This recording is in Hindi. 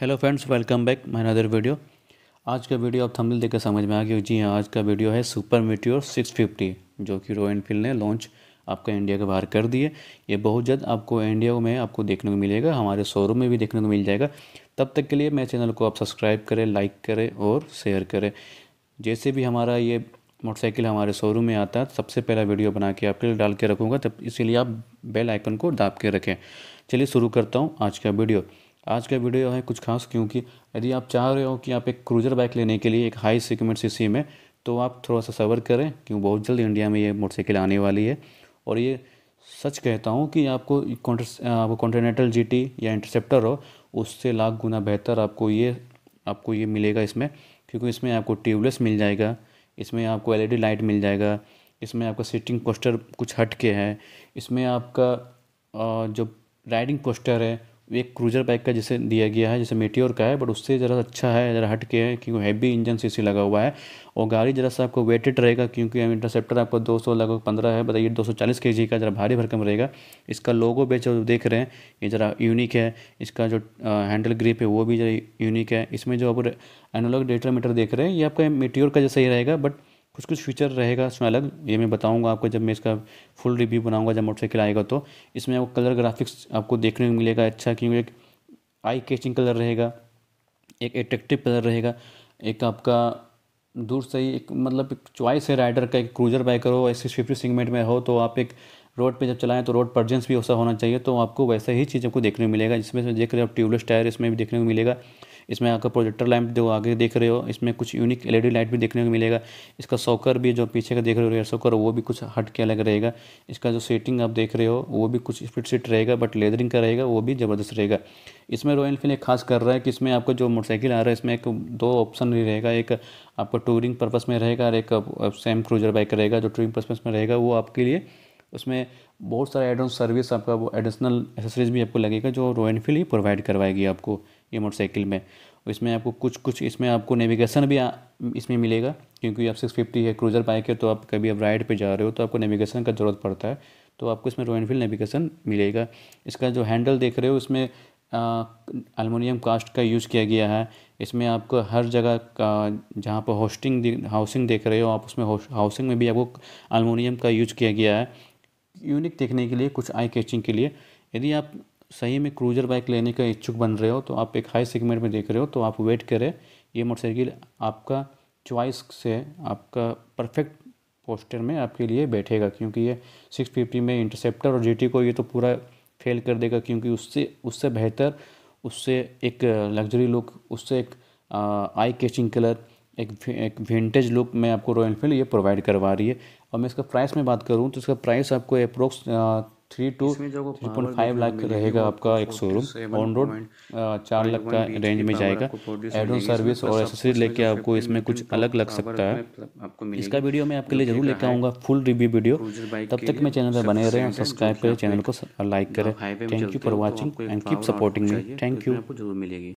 hello friends welcome back my other video आज का वीडियो आप थंबनेल देखकर समझ में आ गया जी हाँ आज का वीडियो है सुपर मीटियोर 650 जो कि रॉयल इनफील्ड ने लॉन्च आपका इंडिया के बाहर कर दिए ये बहुत जल्द आपको इंडिया में आपको देखने को मिलेगा हमारे शोरूम में भी देखने को मिल जाएगा तब तक के लिए मेरे चैनल को आप सब्सक्राइब करें लाइक करें और शेयर करें जैसे भी हमारा ये मोटरसाइकिल हमारे शोरूम में आता है सबसे पहला वीडियो बना के आपके लिए डाल के रखूँगा तब इसीलिए आप बेल आइकन को दाब के रखें चलिए शुरू करता हूँ आज का वीडियो आज का वीडियो है कुछ खास क्योंकि यदि आप चाह रहे हो कि आप एक क्रूजर बाइक लेने के लिए एक हाई सिकमेंट सी में तो आप थोड़ा सा सबर करें क्योंकि बहुत जल्द इंडिया में ये मोटरसाइकिल आने वाली है और ये सच कहता हूँ कि आपको आपको कॉन्टीनेंटल जी या इंटरसेप्टर हो उससे लाख गुना बेहतर आपको ये आपको ये मिलेगा इसमें क्योंकि इसमें आपको ट्यूबलेस मिल जाएगा इसमें आपको एलईडी लाइट e मिल जाएगा इसमें आपका सीटिंग पोस्टर कुछ हट के है इसमें आपका जो राइडिंग पोस्टर है एक क्रूजर बाइक का जैसे दिया गया है जैसे मेटियोर का है बट उससे ज़रा अच्छा है ज़रा हट के है क्योंकि हैवी इंजन सीसी लगा हुआ है और गाड़ी ज़रा सा आपको वेटेड रहेगा क्योंकि इंटरसेप्टर आपको 200 लगभग पंद्रह है बताइए 240 केजी का ज़रा भारी भरकम रहेगा इसका लोगो बेच जो देख रहे हैं ये ज़रा यूनिक है इसका जो हैंडल ग्रिप है वो भी ज़रा यूनिक है इसमें जो आप एनोलॉग डेटा मीटर देख रहे हैं ये आपका मेटियोर का जैसा ही रहेगा बट कुछ कुछ फीचर रहेगा इसमें अलग ये मैं बताऊंगा आपको जब मैं इसका फुल रिव्यू बनाऊंगा जब मोटरसाइकिल आएगा तो इसमें आपको कलर ग्राफिक्स आपको देखने को मिलेगा अच्छा क्योंकि एक आई कैचिंग कलर रहेगा एक एट्रेक्टिव कलर रहेगा एक आपका दूर से ही एक मतलब एक चॉइस है राइडर का एक क्रूजर बाइक करो ऐसे फिफ्टी सिगमेंट में हो तो आप एक रोड पे जब चलाएं तो रोड परजेंस भी वैसा होना चाहिए तो आपको वैसा ही चीज़ आपको देखने को मिलेगा जिसमें से देख रहे हो आप ट्यूबलेस टायर इसमें भी देखने को मिलेगा इसमें आपका प्रोजेक्टर लैंप जो आगे देख रहे हो इसमें कुछ यूनिक एलईडी लाइट भी देखने को मिलेगा इसका सॉकर भी जो पीछे का देख रहे हो सॉकर वो भी कुछ हट के अलग रहेगा इसका जो सेटिंग आप देख रहे हो वो भी कुछ स्पीड सीट रहेगा बट लेदरिंग का रहेगा वो भी ज़बरदस्त रहेगा इसमें रॉयल इनफील्ड एक खास कर रहा है कि इसमें आपका जो मोटरसाइकिल आ रहा है इसमें एक दो ऑप्शन ही रहेगा एक आपका टूरिंग पर्पस में रहेगा और एक सेम क्रूजर बाइक रहेगा जो टूरिंग पर्पस में रहेगा वो आपके लिए उसमें बहुत सारा एड सर्विस आपका वो एडिशनल एसेसरीज भी आपको लगेगा जो रॉयल इनफील्ड ही प्रोवाइड करवाएगी आपको ये मोटरसाइकिल में इसमें आपको कुछ कुछ इसमें आपको नेविगेशन भी आ, इसमें मिलेगा क्योंकि आप सिक्स फिफ्टी है क्रूजर बाइक है तो आप कभी आप राइड पे जा रहे हो तो आपको नेविगेशन का ज़रूरत पड़ता है तो आपको इसमें रॉयल एनफील्ड नेविगेशन मिलेगा इसका जो हैंडल देख रहे हो उसमें अलमोनियम कास्ट का यूज़ किया गया है इसमें आपको हर जगह का जहाँ पर होस्टिंग हाउसिंग देख रहे हो आप उसमें हाउसिंग में भी आपको अलमोनियम का यूज किया गया है यूनिक देखने के लिए कुछ आई कैचिंग के लिए यदि आप सही में क्रूजर बाइक लेने का इच्छुक बन रहे हो तो आप एक हाई सेगमेंट में देख रहे हो तो आप वेट करें ये मोटरसाइकिल आपका चॉइस से आपका परफेक्ट पोस्टर में आपके लिए बैठेगा क्योंकि ये सिक्स फिफ्टी में इंटरसेप्टर और जी को ये तो पूरा फेल कर देगा क्योंकि उससे उससे बेहतर उससे एक लग्जरी लुक उससे एक आई कैचिंग कलर एक एक विंटेज लुक में आपको रॉयल एनफील्ड ये प्रोवाइड करवा रही है और मैं इसका प्राइस में बात करूँ तो इसका प्राइस आपको approx three two three point five lakh रहेगा आपका एक शोरूम ऑन रोड चार लाख का रेंज में जाएगा एड ऑन सर्विस और एसेसरी लेके आपको इसमें कुछ अलग लग सकता है मतलब आपको इसका वीडियो मैं आपके लिए जरूर लेकर आऊँगा फुल रिव्यू वीडियो तब तक मैं चैनल पर बने रहें सब्सक्राइब करें चैनल को लाइक करें thank you for watching and keep supporting me thank you जरूर मिलेगी